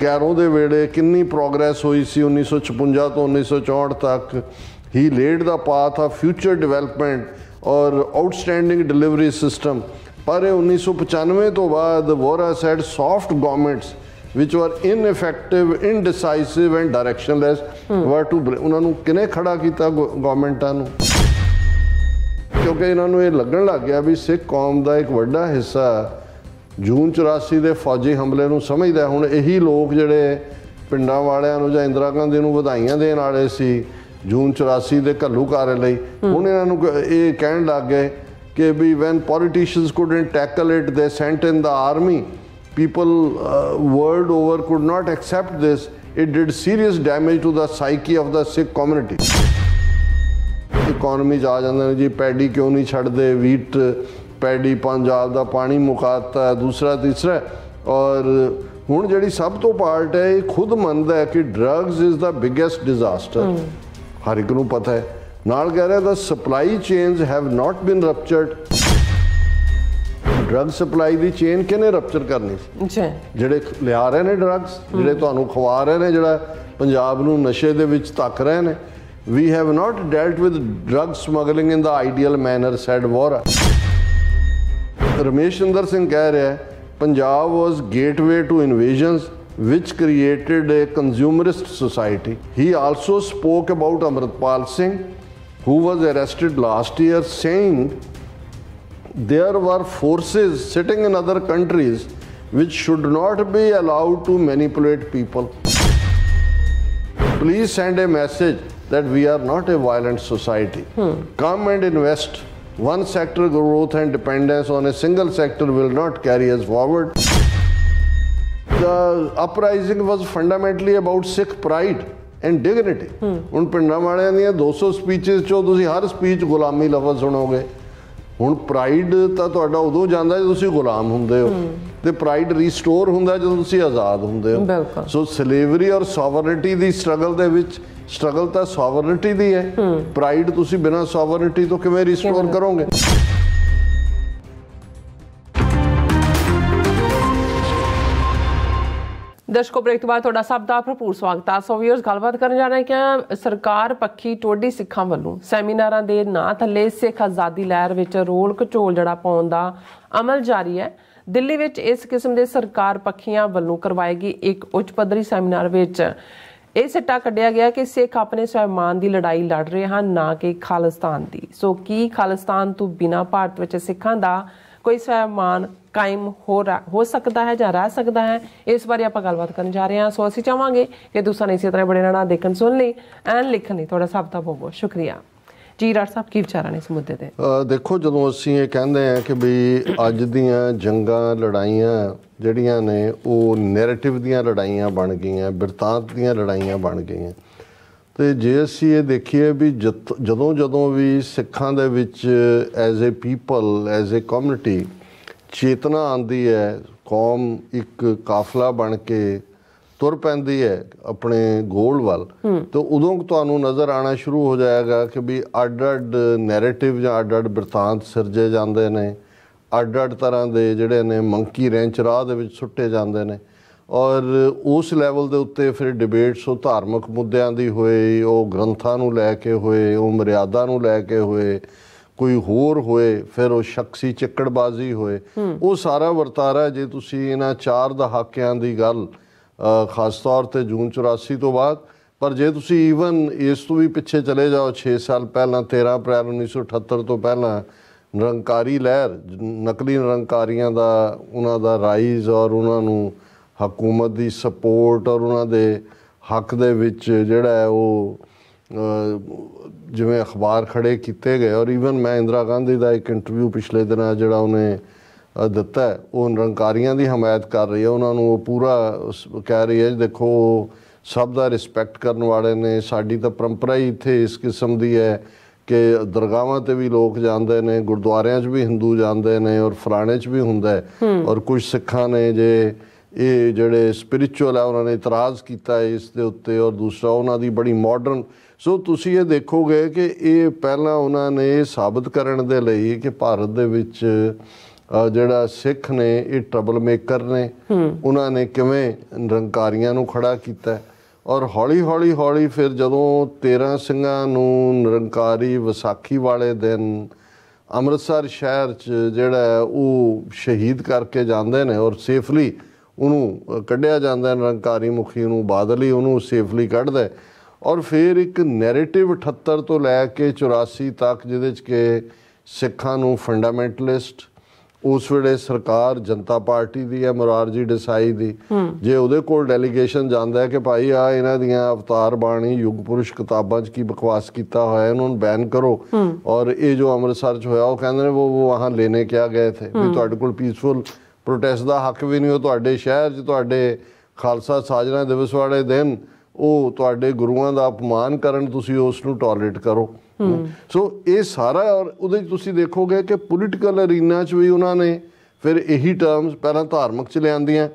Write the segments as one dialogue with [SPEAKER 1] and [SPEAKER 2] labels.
[SPEAKER 1] Cairo ਦੇ ਵੇਲੇ ਕਿੰਨੀ ਪ੍ਰੋਗਰੈਸ ਹੋਈ ਸੀ 1956 ਤੋਂ 1964 ਤੱਕ ਹੀ ਲੇਡ ਦਾ ਪਾਥ ਆ ਫਿਊਚਰ ਡਿਵੈਲਪਮੈਂਟ ਔਰ ਆਊਟਸਟੈਂਡਿੰਗ ਡਿਲੀਵਰੀ ਸਿਸਟਮ ਪਰ 1995 ਤੋਂ ਬਾਅਦ Vora said soft governments which were ineffective ਇਨਡਿਸਾਈਸਿਵ and ਡਾਇਰੈਕਸ਼ਨਲੈਸ ਵਰ ਟੂ ਉਹਨਾਂ ਨੂੰ ਕਿਨੇ ਖੜਾ ਕੀਤਾ ਗਵਰਨਮੈਂਟਾਂ ਨੂੰ ਕਿਉਂਕਿ ਇਹਨਾਂ ਨੂੰ ਇਹ ਲੱਗਣ ਲੱਗ ਗਿਆ ਵੀ ਸਿੱਖ ਕੌਮ ਦਾ ਇੱਕ ਵੱਡਾ ਹਿੱਸਾ ਜੂਨ 84 ਦੇ ਫੌਜੀ ਹਮਲੇ ਨੂੰ ਸਮਝਦਾ ਹੁਣ ਇਹੀ ਲੋਕ ਜਿਹੜੇ ਪਿੰਡਾਂ ਵਾਲਿਆਂ ਨੂੰ ਜਾਂ ਇੰਦਰਾ ਗਾਂਧੀ ਨੂੰ ਵਧਾਈਆਂ ਦੇਣ ਵਾਲੇ ਸੀ ਜੂਨ 84 ਦੇ ਘੱਲੂਕਾਰੇ ਲਈ ਹੁਣ ਇਹਨਾਂ ਨੂੰ ਇਹ ਕਹਿਣ ਲੱਗ ਗਏ ਕਿ ਵੀ when politicians couldn't tackle it they sent in the army people world over could not accept this it did serious damage to the psyche of the Sikh community economy ਜਾ ਜਾਂਦੇ ਨੇ ਜੀ ਪੈਡੀ ਕਿਉਂ ਨਹੀਂ ਛੱਡਦੇ ਵੀਟ ਪੈਡੀ ਪੰਜਾਬ ਦਾ ਪਾਣੀ ਮੁਕਾਤਾ ਦੂਸਰਾ ਤੀਸਰਾ ਔਰ ਹੁਣ ਜਿਹੜੀ ਸਭ ਤੋਂ ਪਾਰਟ ਹੈ ਇਹ ਖੁਦ ਮੰਨਦਾ ਹੈ ਕਿ drugs is the biggest disaster ਹਰ ਇੱਕ ਨੂੰ ਪਤਾ ਹੈ ਨਾਲ ਕਹਿ ਰਿਹਾ the supply chains have not been ruptured drug supply ਦੀ ਚੇਨ ਕਿਨੇ ਰਪਚਰ ਕਰਨੀ ਸੀ ਅੱਛਾ ਜਿਹੜੇ ਲਿਆ ਰਹੇ ਨੇ ਡਰੱਗਸ ਜਿਹੜੇ ਤੁਹਾਨੂੰ ਖਵਾ ਰਹੇ ਨੇ ਜਿਹੜਾ ਪੰਜਾਬ ਨੂੰ ਨਸ਼ੇ ਦੇ ਵਿੱਚ ਧੱਕ ਰਹੇ ਨੇ we have not dealt with drug smuggling in the ideal manner said Vora. Ramesh Chandar Singh कह रहा Punjab was gateway to invasions which created a consumerist society. He also spoke about Amritpal Singh, who was arrested last year, saying there were forces sitting in other countries which should not be allowed to manipulate people. Please send a message that we are not a violent society. Hmm. Come and invest One sector growth and dependence on a single sector will not carry us forward. The uprising was fundamentally about Sikh pride and dignity. ਹੁਣ ਪਿੰਡਾਂ ਵਾਲਿਆਂ ਦੀਆਂ 200 speeches ਚੋਂ ਤੁਸੀਂ ਹਰ speech ਗੁਲਾਮੀ ਲਫ਼ਜ਼ ਸੁਣੋਗੇ ਹੁਣ ਪ੍ਰਾਈਡ ਤਾਂ ਤੁਹਾਡਾ ਉਦੋਂ ਜਾਂਦਾ ਜਦੋਂ ਤੁਸੀਂ ਗੁਲਾਮ ਹੁੰਦੇ ਹੋ ਤੇ ਪ੍ਰਾਈਡ ਰੀਸਟੋਰ ਹੁੰਦਾ ਜਦੋਂ ਤੁਸੀਂ ਆਜ਼ਾਦ ਹੁੰਦੇ ਹੋ ਸੋ ਸਲੇਵਰੀ ਔਰ ਸੋਵਰਨਿਟੀ ਦੀ ਸਟਰਗਲ ਦੇ ਵਿੱਚ ਸਟਰਗਲ ਤਾਂ ਸੋਵਰਨਿਟੀ ਦੀ ਹੈ ਪ੍ਰਾਈਡ ਤੁਸੀਂ ਬਿਨਾ ਸੋਵਰਨਿਟੀ ਤੋਂ ਕਿਵੇਂ ਰੀਸਟੋਰ ਕਰੋਗੇ ਦਰਸ਼ਕੋ ਬ੍ਰੇਕ ਤੋਂ ਬਾਅਦ ਤੁਹਾਡਾ ਸਭ ਦਾ ਭਰਪੂਰ ਸਵਾਗਤ ਆ ਸੋ ਵੀਅਰਸ ਗੱਲਬਾਤ ਕਰਨ ਜਾ ਰਹੇ ਕਿ ਸਰਕਾਰ ਪੱਖੀ ਟੋਡੀ ਸਿੱਖਾਂ ਵੱਲੋਂ ਸੈਮੀਨਾਰਾਂ ਦੇ ਨਾਂ ਥੱਲੇ ਸਿੱਖ ਆਜ਼ਾਦੀ ਲਹਿਰ ਵਿੱਚ ਰੋਲ ਕਚੋਲ ਜੜਾ ਪਾਉਣ ਦਾ ਅਮਲ ਜਾਰੀ ਹੈ ਦਿੱਲੀ ਵਿੱਚ ਇਸ ਕਿਸਮ ਦੇ ਸਰਕਾਰ ਪੱਖੀਆਂ ਵੱਲੋਂ ਕਰਵਾਏ ਇੱਕ ਉੱਚ ਪੱਧਰੀ ਸੈਮੀਨਾਰ ਵਿੱਚ ਇਹ ਸਿੱਟਾ ਕੱਢਿਆ ਗਿਆ ਕਿ ਸਿੱਖ ਆਪਣੇ ਸਵੈਮਾਨ ਦੀ ਲੜਾਈ ਲੜ ਰਹੇ ਹਨ ਨਾ ਕਿ ਖਾਲਿਸਤਾਨ ਦੀ ਸੋ ਕੀ ਖਾਲਿਸਤਾਨ ਤੋਂ ਬਿਨਾ ਭਾਰਤ ਵਿੱਚ ਸਿੱਖਾਂ ਦਾ ਕੋਈ ਸਵੈਮਾਨ ਕਾਇਮ ਹੋ ਹੋ ਸਕਦਾ ਹੈ ਜਾਂ ਰਹਿ ਸਕਦਾ ਹੈ ਇਸ ਬਾਰੇ ਆਪਾਂ ਗੱਲਬਾਤ ਕਰਨ ਜਾ ਰਹੇ ਹਾਂ ਸੋ ਅਸੀਂ ਚਾਹਾਂਗੇ ਕਿ ਤੁਸੀਂ ਇਸੇ ਤਰ੍ਹਾਂ ਬੜੇ ਨਾਲ ਦੇਖਣ ਸੁਣ ਲਈ ਐਂ ਲਿਖਣ ਲਈ ਤੁਹਾਡਾ ਸਭ ਦਾ ਬਹੁਤ ਬਹੁਤ ਸ਼ੁਕਰੀਆ ਜੀ ਡਾਕਟਰ ਸਾਹਿਬ ਕੀ ਵਿਚਾਰਾਂ ਨੇ ਇਸ ਮੁੱਦੇ ਤੇ ਦੇਖੋ ਜਦੋਂ ਅਸੀਂ ਇਹ ਕਹਿੰਦੇ ਆ ਕਿ ਵੀ ਅੱਜ ਦੀਆਂ ਜੰਗਾਂ ਲੜਾਈਆਂ ਜਿਹੜੀਆਂ ਨੇ ਉਹ ਨੈਰੇਟਿਵ ਦੀਆਂ ਲੜਾਈਆਂ ਬਣ ਗਈਆਂ ਬਿਰਤਾਂਤ ਦੀਆਂ ਲੜਾਈਆਂ ਬਣ ਗਈਆਂ ਤੇ ਜੇ ਅਸੀਂ ਇਹ ਦੇਖੀਏ ਵੀ ਜਦੋਂ ਜਦੋਂ ਵੀ ਸਿੱਖਾਂ ਦੇ ਵਿੱਚ as a people as a community ਚੇਤਨਾ ਆਂਦੀ ਹੈ ਕੌਮ ਇੱਕ ਕਾਫਲਾ ਬਣ ਕੇ ਤੁਰ ਪੈਂਦੀ ਹੈ ਆਪਣੇ ਗੋਲ ਵੱਲ ਤਾਂ ਉਦੋਂ ਤੁਹਾਨੂੰ ਨਜ਼ਰ ਆਣਾ ਸ਼ੁਰੂ ਹੋ ਜਾਏਗਾ ਕਿ ਵੀ ਅੱਡ ਅੱਡ ਨੈਰੇਟਿਵ ਜਾਂ ਅੱਡ ਅੱਡ ਬਰਤਾਂਤ ਸਿਰਜੇ ਜਾਂਦੇ ਨੇ ਅੱਡ ਅੱਡ ਤਰ੍ਹਾਂ ਦੇ ਜਿਹੜੇ ਨੇ ਮੰਕੀ ਰੈਂਚ ਰਾਹ ਦੇ ਵਿੱਚ ਸੁੱਟੇ ਜਾਂਦੇ ਨੇ ਔਰ ਉਸ ਲੈਵਲ ਦੇ ਉੱਤੇ ਫਿਰ ਡਿਬੇਟਸ ਉਹ ਧਾਰਮਿਕ ਮੁੱਦਿਆਂ ਦੀ ਹੋਏ ਉਹ ਗ੍ਰੰਥਾਂ ਨੂੰ ਲੈ ਕੇ ਹੋਏ ਉਹ ਮਰਿਆਦਾ ਨੂੰ ਲੈ ਕੇ ਹੋਏ ਕੋਈ ਹੋਰ ਹੋਏ ਫਿਰ ਉਹ ਸ਼ਖਸੀ ਚੱਕੜਬਾਜ਼ੀ ਹੋਏ ਉਹ ਸਾਰਾ ਵਰਤਾਰਾ ਜੇ ਤੁਸੀਂ ਇਹਨਾਂ ਚਾਰ ਦਹਾਕਿਆਂ ਦੀ ਗੱਲ ਖਾਸ ਤੌਰ ਤੇ ਜੂਨ 84 ਤੋਂ ਬਾਅਦ ਪਰ ਜੇ ਤੁਸੀਂ ਈਵਨ ਇਸ ਤੋਂ ਵੀ ਪਿੱਛੇ ਚਲੇ ਜਾਓ 6 ਸਾਲ ਪਹਿਲਾਂ 13 ਅਪ੍ਰੈਲ 1978 ਤੋਂ ਪਹਿਲਾਂ ਨਿਰੰਕਾਰੀ ਲਹਿਰ ਨਕਲੀ ਨਿਰੰਕਾਰੀਆਂ ਦਾ ਉਹਨਾਂ ਦਾ ਰਾਈਜ਼ ਔਰ ਉਹਨਾਂ ਨੂੰ ਹਕੂਮਤ ਦੀ ਸਪੋਰਟ ਔਰ ਉਹਨਾਂ ਦੇ ਹੱਕ ਦੇ ਵਿੱਚ ਜਿਹੜਾ ਹੈ ਉਹ ਜਿਵੇਂ ਅਖਬਾਰ ਖੜੇ ਕੀਤੇ ਗਏ ਔਰ ਈਵਨ ਮੈਂ ਇੰਦਰਾ ਗਾਂਧੀ ਦਾ ਇੱਕ ਇੰਟਰਵਿਊ ਪਿਛਲੇ ਦਿਨਾਂ ਜਿਹੜਾ ਉਹਨੇ ਦਿੱਤਾ ਉਹ ਨਿਰੰਕਾਰੀਆਂ ਦੀ ਹਮਾਇਤ ਕਰ ਰਹੀ ਹੈ ਉਹਨਾਂ ਨੂੰ ਉਹ ਪੂਰਾ ਕਹਿ ਰਹੀ ਹੈ ਦੇਖੋ ਸਭ ਦਾ ਰਿਸਪੈਕਟ ਕਰਨ ਵਾਲੇ ਨੇ ਸਾਡੀ ਤਾਂ ਪਰੰਪਰਾ ਹੀ ਇੱਥੇ ਇਸ ਕਿਸਮ ਦੀ ਹੈ ਕਿ ਦਰਗਾਹਾਂ ਤੇ ਵੀ ਲੋਕ ਜਾਂਦੇ ਨੇ ਗੁਰਦੁਆਰਿਆਂ 'ਚ ਵੀ ਹਿੰਦੂ ਜਾਂਦੇ ਨੇ ਔਰ ਫਰਾਣੇ 'ਚ ਵੀ ਹੁੰਦਾ ਹੈ ਔਰ ਕੁਝ ਸਿੱਖਾਂ ਨੇ ਜੇ ਇਹ ਜਿਹੜੇ ਸਪਿਰਚੁਅਲ ਆ ਉਹਨਾਂ ਨੇ ਇਤਰਾਜ਼ ਕੀਤਾ ਇਸ ਦੇ ਉੱਤੇ ਔਰ ਦੂਸਰਾ ਉਹਨਾਂ ਦੀ ਬੜੀ ਮਾਡਰਨ ਸੋ ਤੁਸੀਂ ਇਹ ਦੇਖੋਗੇ ਕਿ ਇਹ ਪਹਿਲਾਂ ਉਹਨਾਂ ਨੇ ਸਾਬਤ ਕਰਨ ਦੇ ਲਈ ਕਿ ਭਾਰਤ ਦੇ ਵਿੱਚ ਜਿਹੜਾ ਸਿੱਖ ਨੇ ਇਹ ਟਰਬਲ ਮੇਕਰ ਨੇ ਉਹਨਾਂ ਨੇ ਕਿਵੇਂ ਨਿਰੰਕਾਰੀਆਂ ਨੂੰ ਖੜਾ ਕੀਤਾ ਔਰ ਹੌਲੀ ਹੌਲੀ ਹੌਲੀ ਫਿਰ ਜਦੋਂ 13 ਸਿੰਘਾਂ ਨੂੰ ਨਿਰੰਕਾਰੀ ਵਿਸਾਖੀ ਵਾਲੇ ਦਿਨ ਅੰਮ੍ਰਿਤਸਰ ਸ਼ਹਿਰ 'ਚ ਜਿਹੜਾ ਉਹ ਸ਼ਹੀਦ ਕਰਕੇ ਜਾਂਦੇ ਨੇ ਔਰ ਸੇਫਲੀ ਉਹਨੂੰ ਕੱਢਿਆ ਜਾਂਦਾ ਨਿਰੰਕਾਰੀ ਮੁਖੀ ਨੂੰ ਬਾਦਲੀ ਉਹਨੂੰ ਸੇਫਲੀ ਕੱਢਦਾ ਔਰ ਫਿਰ ਇੱਕ ਨੈਰੇਟਿਵ 78 ਤੋਂ ਲੈ ਕੇ 84 ਤੱਕ ਜਿਹਦੇ 'ਚ ਕਿ ਸਿੱਖਾਂ ਨੂੰ ਫੰਡਾਮੈਂਟਲਿਸਟ ਉਸ ਵੇਲੇ ਸਰਕਾਰ ਜਨਤਾ ਪਾਰਟੀ ਦੀ ਹੈ ਮੁਰਾਰਜੀ ਦੇਸਾਈ ਦੀ ਜੇ ਉਹਦੇ ਕੋਲ ਡੈਲੀਗੇਸ਼ਨ ਜਾਂਦਾ ਹੈ ਕਿ ਭਾਈ ਆ ਇਹਨਾਂ ਦੀਆਂ ਅਵਤਾਰ ਬਾਣੀ ਯੁਗਪੁਰਸ਼ ਪੁਰਸ਼ ਕਿਤਾਬਾਂ 'ਚ ਕੀ ਬਕਵਾਸ ਕੀਤਾ ਹੋਇਆ ਹੈ ਇਹਨਾਂ ਨੂੰ ਬੈਨ ਕਰੋ ਔਰ ਇਹ ਜੋ ਅੰਮ੍ਰਿਤਸਰ 'ਚ ਹੋਇਆ ਉਹ ਕਹਿੰਦੇ ਨੇ ਉਹ ਉਹ ਵਾਹਾਂ ਲੈਣੇ ਕਿਆ ਗਏ ਥੇ ਵੀ ਤੁਹਾਡੇ ਕੋਲ ਪੀਸਫੁਲ ਪ੍ਰੋਟੈਸਟ ਦਾ ਹੱਕ ਵੀ ਨਹੀਂ ਉਹ ਤੁਹਾਡੇ ਸ਼ਹਿਰ 'ਚ ਤੁਹਾਡੇ ਖਾਲਸਾ ਸਾਜਣਾ ਦਿਵਸ ਵਾਲੇ ਦਿਨ ਉਹ ਤੁਹਾਡੇ ਗੁਰੂਆਂ ਦਾ ਅਪਮਾਨ ਕਰਨ ਤੁਸੀਂ ਉਸ ਨੂੰ ਟੋਲਰੇਟ ਕਰੋ ਸੋ ਇਹ ਸਾਰਾ ਔਰ ਉਹਦੇ ਤੁਸੀਂ ਦੇਖੋਗੇ ਕਿ ਪੋਲਿਟੀਕਲ ਅਰੀਨਾ 'ਚ ਵੀ ਉਹਨਾਂ ਨੇ ਫਿਰ ਇਹੀ ਟਰਮਸ ਪਹਿਲਾਂ ਧਾਰਮਿਕ 'ਚ ਲਿਆਂਦੀਆਂ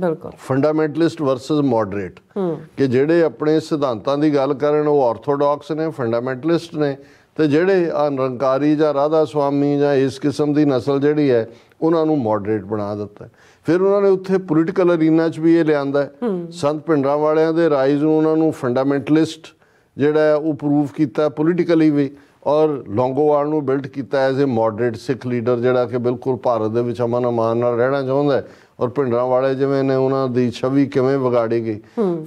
[SPEAKER 1] ਬਿਲਕੁਲ ਫੰਡਾਮੈਂਟਲਿਸਟ ਵਰਸਸ ਮੋਡਰੇਟ ਕਿ ਜਿਹੜੇ ਆਪਣੇ ਸਿਧਾਂਤਾਂ ਦੀ ਗੱਲ ਕਰਨ ਉਹ ਆਰਥੋਡਾਕਸ ਨੇ ਫੰਡਾਮੈਂਟਲਿਸਟ ਨੇ ਤੇ ਜਿਹੜੇ ਆ ਨਿਰੰਕਾਰੀ ਜਾਂ ਰਾਧਾ ਸੁਆਮੀ ਜਾਂ ਇਸ ਕਿਸਮ ਦੀ ਨਸਲ ਜਿਹੜੀ ਹੈ ਉਹਨਾਂ ਨੂੰ ਮੋਡਰੇਟ ਬਣਾ ਦਿੱਤਾ ਫਿਰ ਉਹਨਾਂ ਨੇ ਉੱਥੇ ਪੋਲੀਟੀਕਲ ਅਰੀਨਾ 'ਚ ਵੀ ਇਹ ਲਿਆਂਦਾ ਸੰਤ ਪਿੰਡਰਾ ਵਾਲਿਆਂ ਦੇ ਰਾਈਜ਼ ਨੂੰ ਉਹਨਾਂ ਨੂੰ ਫੰਡਾਮੈਂਟਲਿਸਟ ਜਿਹੜਾ ਉਹ ਪ੍ਰੂਫ ਕੀਤਾ ਪੋਲੀਟੀਕਲੀ ਵੀ ਔਰ ਲੋਂਗੋਵਾਲ ਨੂੰ ਬਿਲਡ ਕੀਤਾ as a moderate Sikh leader ਜਿਹੜਾ ਕਿ ਬਿਲਕੁਲ ਭਾਰਤ ਦੇ ਵਿੱਚ ਅਮਨ ਅਮਾਨ ਨਾਲ ਰਹਿਣਾ ਚਾਹੁੰਦਾ ਔਰ ਪਿੰਡਰਾ ਵਾਲੇ ਜਿਵੇਂ ਨੇ ਉਹਨਾਂ ਦੀ ਛਵੀ ਕਿਵੇਂ ਵਿਗਾੜੀ ਗਈ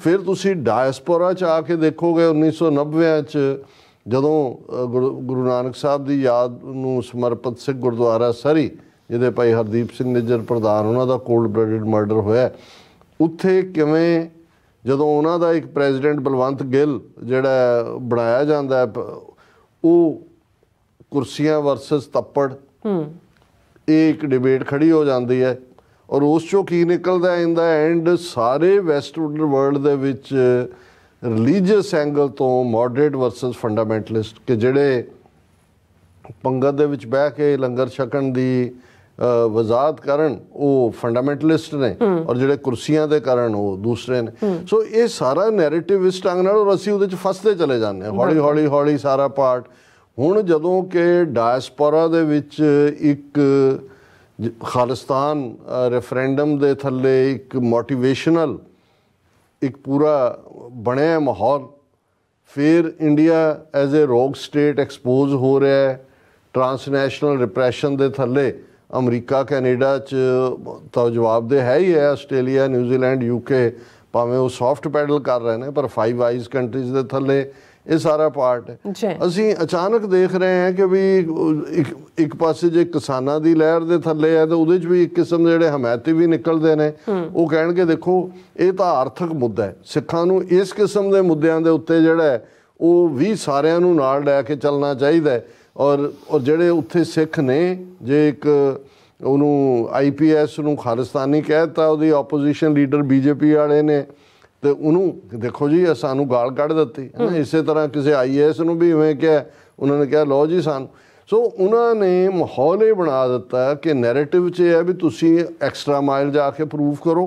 [SPEAKER 1] ਫਿਰ ਤੁਸੀਂ ਡਾਇਸਪੋਰਾ ਚ ਆ ਕੇ ਦੇਖੋਗੇ 1990 ਚ ਜਦੋਂ ਗੁਰੂ ਨਾਨਕ ਸਾਹਿਬ ਦੀ ਯਾਦ ਨੂੰ ਸਮਰਪਿਤ ਸਿੱਖ ਗੁਰਦੁਆਰਾ ਸਰੀ ਜਿਹਦੇ ਭਾਈ ਹਰਦੀਪ ਸਿੰਘ ਨਿੱਜਰ ਪ੍ਰਧਾਨ ਉਹਨਾਂ ਦਾ ਕੋਲਡ ਬਲੱਡਡ ਮਰਡਰ ਹੋਇਆ ਉੱਥੇ ਕਿਵੇਂ ਜਦੋਂ ਉਹਨਾਂ ਦਾ ਇੱਕ ਪ੍ਰੈਜ਼ੀਡੈਂਟ ਬਲਵੰਤ ਗਿੱਲ ਜਿਹੜਾ ਬਣਾਇਆ ਜਾਂਦਾ ਉਹ ਕੁਰਸੀਆਂ ਵਰਸਸ ਤੱਪੜ ਹੂੰ ਇਹ ਇੱਕ ਡਿਬੇਟ ਖੜੀ ਹੋ ਜਾਂਦੀ ਹੈ ਔਰ ਉਸ ਚੋਂ ਕੀ ਨਿਕਲਦਾ ਹੈ ਇਨ ਦਾ ਐਂਡ ਸਾਰੇ ਵੈਸਟਰਨ ਵਰਲਡ ਦੇ ਵਿੱਚ ਰਿਲੀਜੀਅਸ ਐਂਗਲ ਤੋਂ ਮੋਡਰੇਟ ਵਰਸਸ ਫੰਡਾਮੈਂਟਲਿਸਟ ਕਿ ਜਿਹੜੇ ਪੰਗਤ ਦੇ ਵਿੱਚ ਬਹਿ ਕੇ ਲੰਗਰ ਛਕਣ ਦੀ ਵਜ਼ਾਤ ਕਰਨ ਉਹ ਫੰਡਾਮੈਂਟਲਿਸਟ ਨੇ ਔਰ ਜਿਹੜੇ ਕੁਰਸੀਆਂ ਦੇ ਕਾਰਨ ਉਹ ਦੂਸਰੇ ਨੇ ਸੋ ਇਹ ਸਾਰਾ ਨੈਰੇਟਿਵ ਇਸ ਟੰਗ ਨਾਲ ਔਰ ਅਸੀਂ ਉਹਦੇ ਚ ਫਸਦੇ ਚਲੇ ਜਾਂਦੇ ਹੌਲੀ ਹੌਲੀ ਹੌਲੀ ਸਾਰਾ ਪਾਰਟ ਹੁਣ ਜਦੋਂ ਕਿ ਡਾਇਸਪੋਰਾ ਦੇ ਵਿੱਚ ਇੱਕ ਖਾਲਿਸਤਾਨ ਰੈਫਰੈਂਡਮ ਦੇ ਥੱਲੇ ਇੱਕ ਮੋਟੀਵੇਸ਼ਨਲ ਇੱਕ ਪੂਰਾ ਬਣਿਆ ਮਾਹੌਲ ਫਿਰ ਇੰਡੀਆ ਐਜ਼ ਅ ਰੋਗ ਸਟੇਟ ਐਕਸਪੋਜ਼ ਹੋ ਰਿਹਾ ਹੈ ਟ੍ਰਾਂਸਨੈਸ਼ਨਲ ਰਿਪਰੈਸ਼ਨ ਦੇ ਥੱਲੇ ਅਮਰੀਕਾ ਕੈਨੇਡਾ ਚ ਤਾਂ ਜਵਾਬ ਦੇ ਹੈ ਹੀ ਹੈ ਆਸਟ੍ਰੇਲੀਆ ਨਿਊਜ਼ੀਲੈਂਡ ਯੂਕੇ ਭਾਵੇਂ ਉਹ ਸੌਫਟ ਪੈਡਲ ਕਰ ਰਹੇ ਨੇ ਪਰ 5 ਆਈਜ਼ ਕੰਟਰੀਜ਼ ਦੇ ਥੱਲੇ ਇਹ ਸਾਰਾ ਪਾਰਟ ਹੈ ਅਸੀਂ ਅਚਾਨਕ ਦੇਖ ਰਹੇ ਹਾਂ ਕਿ ਵੀ ਇੱਕ ਇੱਕ ਪਾਸੇ ਜੇ ਕਿਸਾਨਾਂ ਦੀ ਲਹਿਰ ਦੇ ਥੱਲੇ ਹੈ ਤਾਂ ਉਹਦੇ 'ਚ ਵੀ ਇੱਕ ਕਿਸਮ ਦੇ ਜਿਹੜੇ ਹਮਾਇਤੀ ਵੀ ਨਿਕਲਦੇ ਨੇ ਉਹ ਕਹਿਣਗੇ ਦੇਖੋ ਇਹ ਤਾਂ ਆਰਥਿਕ ਮੁੱਦਾ ਹੈ ਸਿੱਖਾਂ ਨੂੰ ਇਸ ਕਿਸਮ ਦੇ ਮੁੱਦਿਆਂ ਦੇ ਉੱਤੇ ਜਿਹੜਾ ਉਹ ਵੀ ਸਾਰਿਆਂ ਨੂੰ ਨਾਲ ਲੈ ਕੇ ਚੱਲਣਾ ਚਾਹੀਦਾ ਹੈ ਔਰ ਔਰ ਜਿਹੜੇ ਉੱਥੇ ਸਿੱਖ ਨੇ ਜੇ ਇੱਕ ਉਹਨੂੰ ਆਈਪੀਐਸ ਨੂੰ ਖਾਲਿਸਤਾਨੀ ਕਹਿਤਾ ਉਹਦੀ ਆਪੋਜੀਸ਼ਨ ਲੀਡਰ ਬੀਜੇਪੀ ਵਾਲੇ ਨੇ ਤੇ ਉਹਨੂੰ ਦੇਖੋ ਜੀ ਸਾਨੂੰ ਗਾਲ ਕੱਢ ਦਿੱਤੀ ਇਸੇ ਤਰ੍ਹਾਂ ਕਿਸੇ ਆਈਐਸ ਨੂੰ ਵੀ ਇਵੇਂ ਕਿਹਾ ਉਹਨਾਂ ਨੇ ਕਿਹਾ ਲੋ ਜੀ ਸਾਨੂੰ ਸੋ ਉਹਨਾਂ ਨੇ ਮਾਹੌਲ ਇਹ ਬਣਾ ਦਿੱਤਾ ਕਿ ਨੈਰੇਟਿਵ 'ਚ ਇਹ ਹੈ ਵੀ ਤੁਸੀਂ ਐਕਸਟਰਾ ਮਾਈਲ ਜਾ ਕੇ ਪ੍ਰੂਫ ਕਰੋ